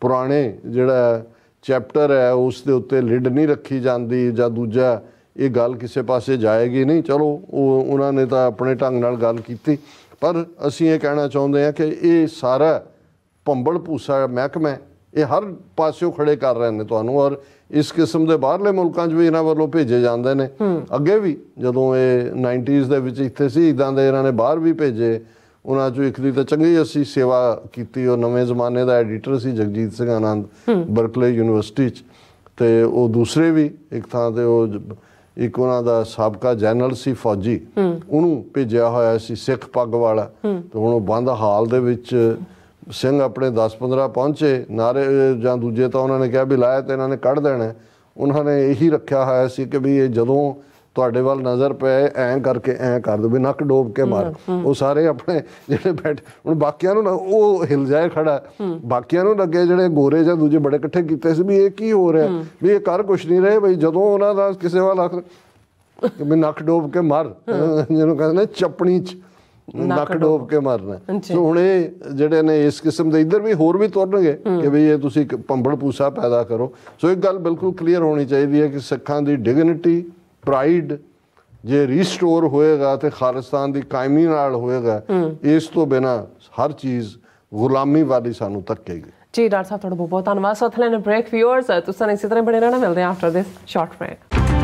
[SPEAKER 1] ਪੁਰਾਣੇ ਜਿਹੜਾ ਚੈਪਟਰ ਹੈ ਉਸ ਦੇ ਉੱਤੇ ਲਿਡ ਨਹੀਂ ਰੱਖੀ ਜਾਂਦੀ ਜਾਂ ਦੂਜਾ ਇਹ ਗੱਲ ਕਿਸੇ ਪਾਸੇ ਜਾਏਗੀ ਨਹੀਂ ਚਲੋ ਉਹ ਉਹਨਾਂ ਨੇ ਤਾਂ ਆਪਣੇ ਢੰਗ ਨਾਲ ਗੱਲ ਕੀਤੀ ਪਰ ਅਸੀਂ ਇਹ ਕਹਿਣਾ ਚਾਹੁੰਦੇ ਹਾਂ ਕਿ ਇਹ ਸਾਰਾ ਭੰਬਲ ਭੂਸਾ ਮਹਿਕਮਾ ਇਹ ਹਰ ਪਾਸਿਓਂ ਖੜੇ ਕਰ ਰਹੇ ਨੇ ਤੁਹਾਨੂੰ ਔਰ ਇਸ ਕਿਸਮ ਦੇ ਬਾਹਰਲੇ ਮੁਲਕਾਂ 'ਚ ਵੀ ਇਹਨਾਂ ਵੱਲੋਂ ਭੇਜੇ ਜਾਂਦੇ ਨੇ ਅੱਗੇ ਵੀ ਜਦੋਂ ਇਹ 90s ਦੇ ਵਿੱਚ ਇੱਥੇ ਸੀ ਇਦਾਂ ਦੇ ਇਹਨਾਂ ਨੇ ਬਾਹਰ ਵੀ ਭੇਜੇ ਉਹਨਾਂ ਚੋਂ ਇੱਕ ਦੀ ਤਾਂ ਚੰਗੀ ਅਸੀਂ ਸੇਵਾ ਕੀਤੀ ਉਹ ਨਵੇਂ ਜ਼ਮਾਨੇ ਦਾ ਐਡੀਟਰ ਸੀ ਜਗਜੀਤ ਸਿੰਘ ਆਨੰਦ ਬਰਕਲੇ ਯੂਨੀਵਰਸਿਟੀ 'ਚ ਤੇ ਉਹ ਦੂਸਰੇ ਵੀ ਇੱਕ ਥਾਂ ਤੇ ਉਹ ਇੱਕ ਉਹਨਾਂ ਦਾ ਸਾਬਕਾ ਜਨਰਲ ਸੀ ਫੌਜੀ ਉਹਨੂੰ ਭੇਜਿਆ ਹੋਇਆ ਸੀ ਸਿੱਖ ਪੱਗ ਵਾਲਾ ਤੇ ਹੁਣ ਉਹ ਬੰਦ ਹਾਲ ਦੇ ਵਿੱਚ ਸਿੰਘ ਆਪਣੇ 10-15 ਪਹੁੰਚੇ ਨਾਰੇ ਜਾਂ ਦੂਜੇ ਤਾਂ ਉਹਨਾਂ ਨੇ ਕਿਹਾ ਵੀ ਲਾਇਆ ਤੇ ਇਹਨਾਂ ਨੇ ਕੱਢ ਦੇਣਾ ਉਹਨਾਂ ਨੇ ਇਹੀ ਰੱਖਿਆ ਹੋਇਆ ਸੀ ਕਿ ਵੀ ਇਹ ਜਦੋਂ ਤੁਹਾਡੇ ਵੱਲ ਨਜ਼ਰ ਪਏ ਐਂ ਕਰਕੇ ਐਂ ਕਰ ਦੋ ਵੀ ਨੱਕ ਡੋਬ ਕੇ ਮਾਰ ਉਹ ਸਾਰੇ ਆਪਣੇ ਜਿਹੜੇ ਬੈਠ ਹੁਣ ਬਾਕੀਆਂ ਨੂੰ ਉਹ ਹਿਲ ਜਾਏ ਖੜਾ ਬਾਕੀਆਂ ਨੂੰ ਲੱਗੇ ਜਿਹੜੇ ਗੋਰੇ ਜਾਂ ਦੂਜੇ ਬੜੇ ਇਕੱਠੇ ਕੀਤੇ ਸੀ ਵੀ ਇਹ ਕੀ ਹੋ ਰਿਹਾ ਵੀ ਇਹ ਕਰ ਕੁਛ ਨਹੀਂ ਰਹੇ ਬਈ ਜਦੋਂ ਉਹਨਾਂ ਦਾ ਕਿਸੇ ਵੱਲ ਅੱਖ ਕਿ ਮੈਂ ਨੱਕ ਡੋਬ ਕੇ ਮਾਰ ਜਿਹਨੂੰ ਕਹਿੰਦੇ ਨੇ ਚਪਣੀ ਚ ਨੱਕ ਡੋਬ ਕੇ ਮਾਰਨਾ ਸੋ ਹੁਣ ਇਹ ਜਿਹੜੇ ਨੇ ਇਸ ਕਿਸਮ ਦੇ ਇੱਧਰ ਵੀ ਹੋਰ ਵੀ ਤੁਰਨਗੇ ਕਿ ਵੀ ਇਹ ਤੁਸੀਂ ਪੰਬੜ ਪੂਸਾ ਪੈਦਾ ਕਰੋ ਸੋ ਇੱਕ ਗੱਲ ਬਿਲਕੁਲ ਕਲੀਅਰ ਹੋਣੀ ਚਾਹੀਦੀ ਹੈ ਕਿ ਸਿੱਖਾਂ ਦੀ ਡਿਗਨਿਟੀ ਪ੍ਰਾਈਡ ਜੇ ਰੀਸਟੋਰ ਹੋਏਗਾ ਤੇ ਖਾਲਿਸਤਾਨ ਦੀ ਕਾਇਮੀ ਨਾਲ ਹੋਏਗਾ ਇਸ ਤੋਂ ਬਿਨਾ ਹਰ ਚੀਜ਼ ਗੁਲਾਮੀ ਵਾਲੀ ਸਾਨੂੰ ਤੱਕੇਗੀ ਜੀ ਡਾਕਟਰ ਸਾਹਿਬ ਤੁਹਾਡਾ ਬਹੁਤ ਬਹੁਤ ਧੰਨਵਾਦ ਸਾਥ ਲੈਣ ਬ੍ਰੇਕ ਵੀਅਰਸ ਤੁਸੀਂ ਇਸੇ ਤਰ੍ਹਾਂ ਬਣੇ ਰਹਿਣਾ ਮਿਲਦੇ ਆਫਟਰ ਦਿਸ ਸ਼ਾਰਟ ਬ੍ਰੇਕ